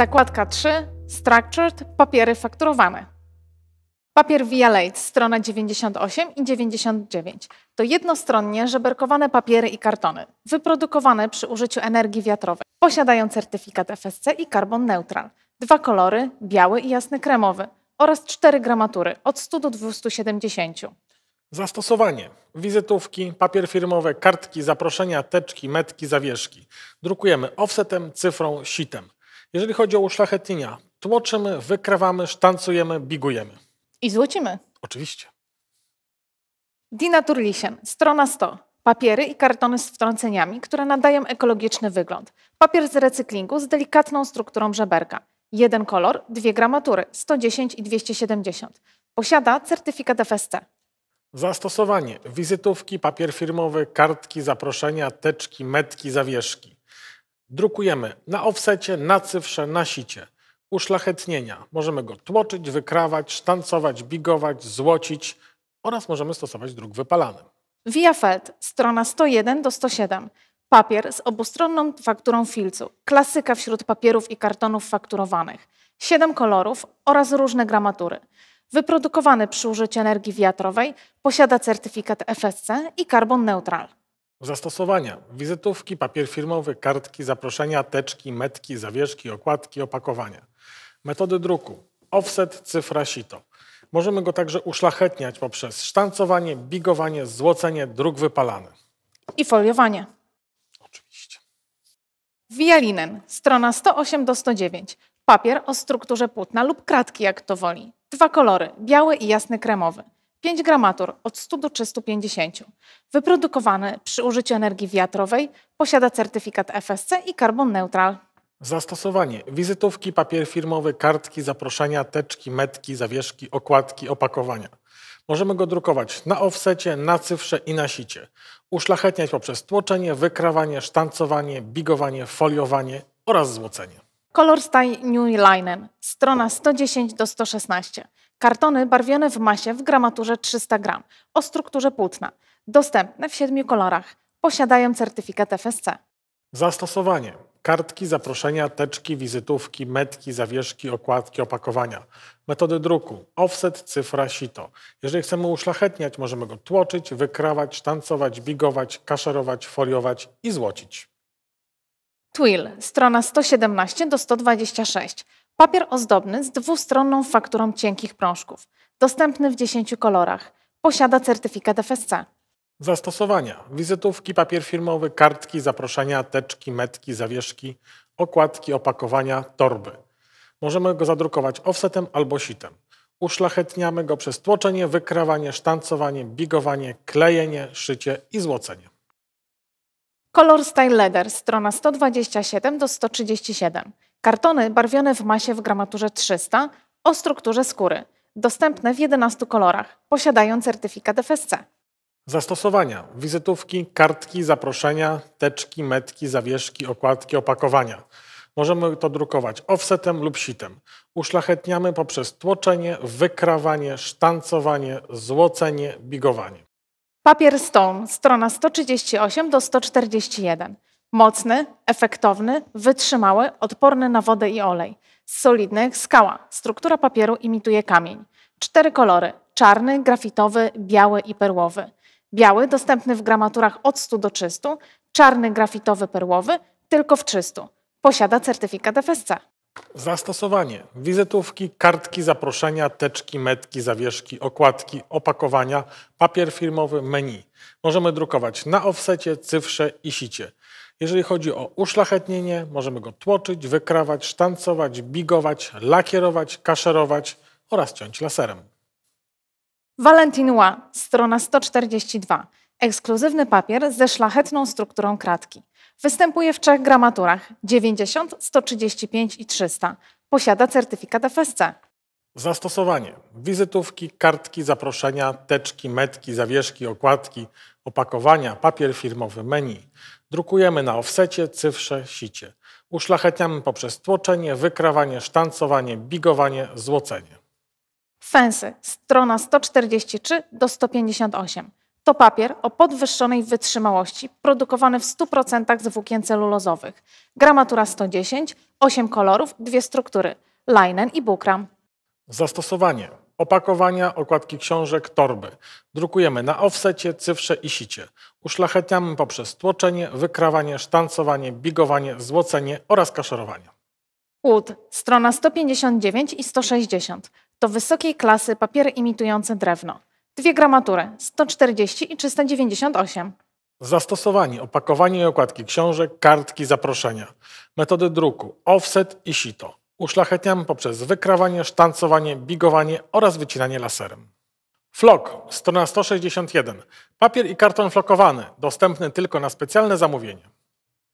Zakładka 3. Structured. Papiery fakturowane. Papier Via Late, strona 98 i 99. To jednostronnie żeberkowane papiery i kartony, wyprodukowane przy użyciu energii wiatrowej. Posiadają certyfikat FSC i carbon neutral. Dwa kolory, biały i jasny kremowy oraz cztery gramatury, od 100 do 270. Zastosowanie. Wizytówki, papier firmowy, kartki, zaproszenia, teczki, metki, zawieszki. Drukujemy offsetem, cyfrą, sitem. Jeżeli chodzi o uszlachetnienia, tłoczymy, wykrawamy, sztancujemy, bigujemy. I złocimy. Oczywiście. Dina Turlisien, strona 100. Papiery i kartony z wtrąceniami, które nadają ekologiczny wygląd. Papier z recyklingu z delikatną strukturą żeberka. Jeden kolor, dwie gramatury, 110 i 270. Posiada certyfikat FSC. Zastosowanie: wizytówki, papier firmowy, kartki, zaproszenia, teczki, metki, zawieszki. Drukujemy na offsecie, na cyfrze, na sicie. Uszlachetnienia. Możemy go tłoczyć, wykrawać, sztancować, bigować, złocić oraz możemy stosować druk wypalany. Viafeld, strona 101 do 107. Papier z obustronną fakturą filcu. Klasyka wśród papierów i kartonów fakturowanych. Siedem kolorów oraz różne gramatury. Wyprodukowany przy użyciu energii wiatrowej posiada certyfikat FSC i carbon neutral. Zastosowania: wizytówki, papier firmowy, kartki, zaproszenia, teczki, metki, zawieszki, okładki, opakowania. Metody druku: offset, cyfra, sito. Możemy go także uszlachetniać poprzez sztancowanie, bigowanie, złocenie, druk wypalany. I foliowanie. Oczywiście. Wialinen, strona 108 do 109. Papier o strukturze płótna lub kratki, jak to woli. Dwa kolory, biały i jasny kremowy. 5 gramatur od 100 do 350, wyprodukowany przy użyciu energii wiatrowej, posiada certyfikat FSC i Carbon Neutral. Zastosowanie: wizytówki, papier firmowy, kartki, zaproszenia, teczki, metki, zawieszki, okładki, opakowania. Możemy go drukować na offsecie, na cyfrze i na sicie. Uszlachetniać poprzez tłoczenie, wykrawanie, sztancowanie, bigowanie, foliowanie oraz złocenie. Kolor staj New Linen, strona 110 do 116. Kartony barwione w masie w gramaturze 300 gram o strukturze płótna, dostępne w siedmiu kolorach, posiadają certyfikat FSC. Zastosowanie. Kartki, zaproszenia, teczki, wizytówki, metki, zawieszki, okładki, opakowania. Metody druku. Offset, cyfra, sito. Jeżeli chcemy uszlachetniać, możemy go tłoczyć, wykrawać, tancować, bigować, kaszerować, foliować i złocić. Twill, strona 117 do 126. Papier ozdobny z dwustronną fakturą cienkich prążków. Dostępny w 10 kolorach. Posiada certyfikat FSC. Zastosowania: wizytówki, papier firmowy, kartki, zaproszenia, teczki, metki, zawieszki, okładki, opakowania, torby. Możemy go zadrukować offsetem albo sitem. Uszlachetniamy go przez tłoczenie, wykrawanie, sztancowanie, bigowanie, klejenie, szycie i złocenie. Color Style Leather, strona 127 do 137. Kartony barwione w masie w gramaturze 300 o strukturze skóry. Dostępne w 11 kolorach. Posiadają certyfikat FSC. Zastosowania: wizytówki, kartki, zaproszenia, teczki, metki, zawieszki, okładki, opakowania. Możemy to drukować offsetem lub sitem. Uszlachetniamy poprzez tłoczenie, wykrawanie, sztancowanie, złocenie, bigowanie. Papier Stone, strona 138 do 141. Mocny, efektowny, wytrzymały, odporny na wodę i olej. Z solidnych skała. Struktura papieru imituje kamień. Cztery kolory: czarny, grafitowy, biały i perłowy. Biały dostępny w gramaturach od 100 do 300, czarny, grafitowy, perłowy tylko w 300. Posiada certyfikat FSC. Zastosowanie: wizytówki, kartki zaproszenia, teczki, metki, zawieszki, okładki, opakowania, papier firmowy, menu. Możemy drukować na offsecie, cyfrze i sicie. Jeżeli chodzi o uszlachetnienie, możemy go tłoczyć, wykrawać, sztancować, bigować, lakierować, kaszerować oraz ciąć laserem. Valentinois, strona 142. Ekskluzywny papier ze szlachetną strukturą kratki. Występuje w trzech gramaturach 90, 135 i 300. Posiada certyfikat FSC. Zastosowanie: wizytówki, kartki, zaproszenia, teczki, metki, zawieszki, okładki, opakowania, papier firmowy, menu. Drukujemy na offsecie, cyfrze, sicie. Uszlachetniamy poprzez tłoczenie, wykrawanie, sztancowanie, bigowanie, złocenie. Fensy, strona 143 do 158. To papier o podwyższonej wytrzymałości, produkowany w 100% z włókien celulozowych. Gramatura 110, 8 kolorów, dwie struktury, linen i bukram. Zastosowanie. Opakowania, okładki książek, torby. Drukujemy na offsecie, cyfrze i sicie. Uszlachetniamy poprzez tłoczenie, wykrawanie, sztancowanie, bigowanie, złocenie oraz kaszerowanie. Łód, strona 159 i 160. To wysokiej klasy papiery imitujące drewno dwie gramatury 140 i 398. Zastosowanie opakowanie i okładki książek, kartki, zaproszenia. Metody druku offset i sito. Uszlachetniamy poprzez wykrawanie, sztancowanie, bigowanie oraz wycinanie laserem. Flok, strona 161. Papier i karton flokowany, dostępny tylko na specjalne zamówienie.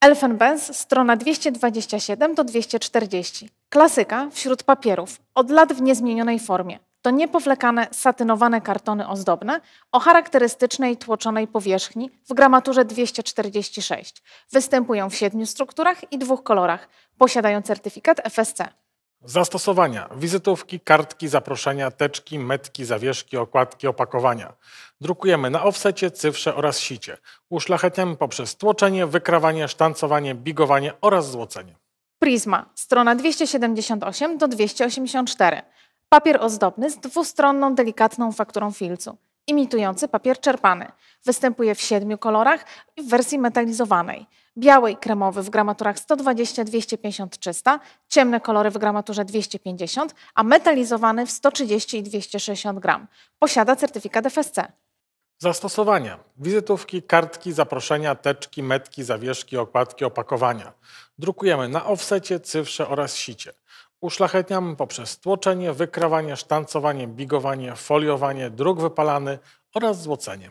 Elfenbens, strona 227 do 240. Klasyka wśród papierów, od lat w niezmienionej formie to niepowlekane, satynowane kartony ozdobne o charakterystycznej tłoczonej powierzchni w gramaturze 246. Występują w siedmiu strukturach i dwóch kolorach. Posiadają certyfikat FSC. Zastosowania: wizytówki, kartki, zaproszenia, teczki, metki, zawieszki, okładki, opakowania. Drukujemy na offsecie, cyfrze oraz sicie. Uszlachetniamy poprzez tłoczenie, wykrawanie, sztancowanie, bigowanie oraz złocenie. Prisma, strona 278 do 284 papier ozdobny z dwustronną, delikatną fakturą filcu, imitujący papier czerpany. Występuje w siedmiu kolorach i w wersji metalizowanej. Biały i kremowy w gramaturach 120, 250, 300, ciemne kolory w gramaturze 250, a metalizowany w 130 i 260 gram. Posiada certyfikat FSC. Zastosowania. Wizytówki, kartki, zaproszenia, teczki, metki, zawieszki, okładki, opakowania. Drukujemy na offsecie, cyfrze oraz sicie. Uszlachetniamy poprzez tłoczenie, wykrawanie, sztancowanie, bigowanie, foliowanie, druk wypalany oraz złocenie.